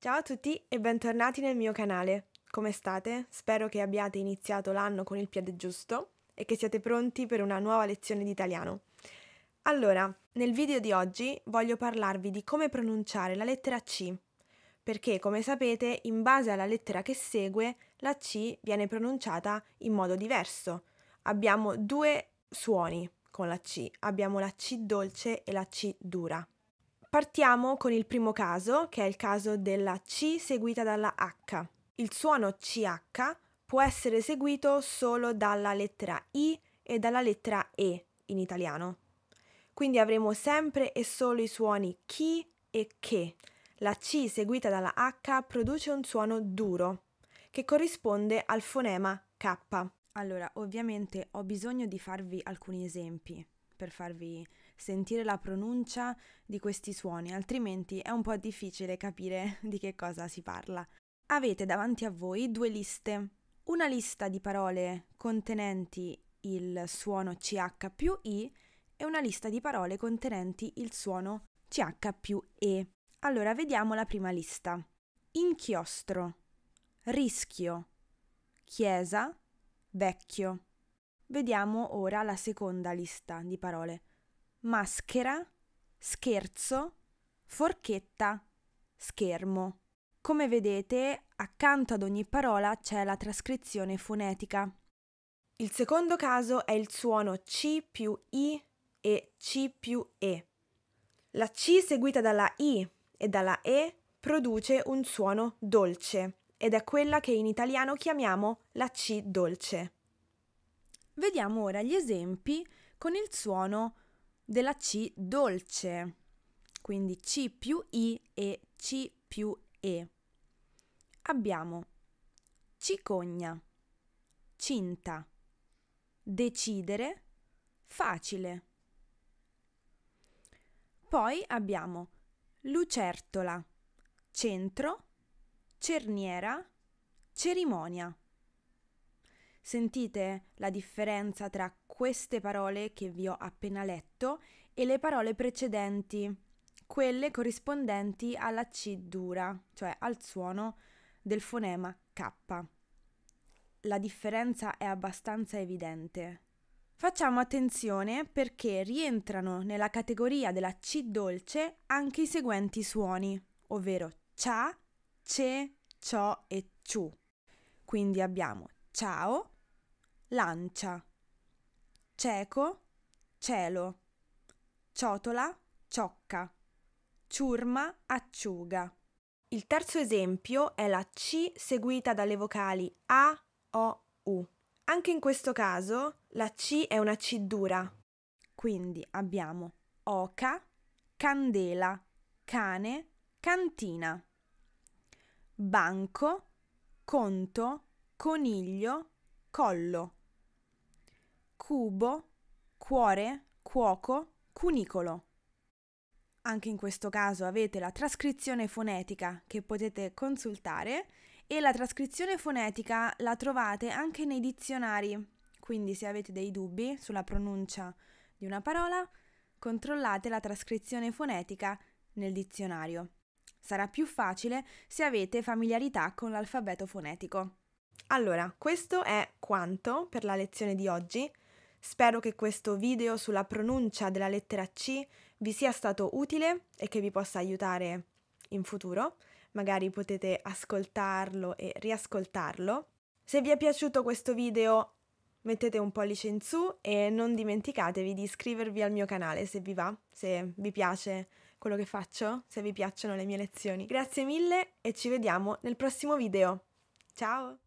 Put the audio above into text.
Ciao a tutti e bentornati nel mio canale. Come state? Spero che abbiate iniziato l'anno con il piede giusto e che siate pronti per una nuova lezione di italiano. Allora, nel video di oggi voglio parlarvi di come pronunciare la lettera C, perché come sapete in base alla lettera che segue la C viene pronunciata in modo diverso. Abbiamo due suoni con la C, abbiamo la C dolce e la C dura. Partiamo con il primo caso, che è il caso della C seguita dalla H. Il suono CH può essere seguito solo dalla lettera I e dalla lettera E in italiano. Quindi avremo sempre e solo i suoni chi e che. La C seguita dalla H produce un suono duro, che corrisponde al fonema K. Allora, ovviamente ho bisogno di farvi alcuni esempi per farvi sentire la pronuncia di questi suoni, altrimenti è un po' difficile capire di che cosa si parla. Avete davanti a voi due liste. Una lista di parole contenenti il suono CH più I e una lista di parole contenenti il suono CH più E. Allora vediamo la prima lista. Inchiostro, rischio, chiesa, vecchio. Vediamo ora la seconda lista di parole. Maschera, scherzo, forchetta, schermo. Come vedete, accanto ad ogni parola c'è la trascrizione fonetica. Il secondo caso è il suono C più I e C più E. La C seguita dalla I e dalla E produce un suono dolce ed è quella che in italiano chiamiamo la C dolce. Vediamo ora gli esempi con il suono della C dolce, quindi C più I e C più E. Abbiamo cicogna, cinta, decidere, facile. Poi abbiamo lucertola, centro, cerniera, cerimonia. Sentite la differenza tra queste parole che vi ho appena letto e le parole precedenti, quelle corrispondenti alla C dura, cioè al suono del fonema K. La differenza è abbastanza evidente. Facciamo attenzione perché rientrano nella categoria della C dolce anche i seguenti suoni, ovvero cia, ce, ciò e ciu. Quindi abbiamo ciao, lancia, cieco, cielo, ciotola, ciocca, ciurma, acciuga. Il terzo esempio è la C seguita dalle vocali A, O, U. Anche in questo caso la C è una C dura. Quindi abbiamo oca, candela, cane, cantina, banco, conto, coniglio, collo cubo, cuore, cuoco, cunicolo. Anche in questo caso avete la trascrizione fonetica che potete consultare e la trascrizione fonetica la trovate anche nei dizionari, quindi se avete dei dubbi sulla pronuncia di una parola, controllate la trascrizione fonetica nel dizionario. Sarà più facile se avete familiarità con l'alfabeto fonetico. Allora, questo è quanto per la lezione di oggi. Spero che questo video sulla pronuncia della lettera C vi sia stato utile e che vi possa aiutare in futuro. Magari potete ascoltarlo e riascoltarlo. Se vi è piaciuto questo video mettete un pollice in su e non dimenticatevi di iscrivervi al mio canale se vi va, se vi piace quello che faccio, se vi piacciono le mie lezioni. Grazie mille e ci vediamo nel prossimo video. Ciao!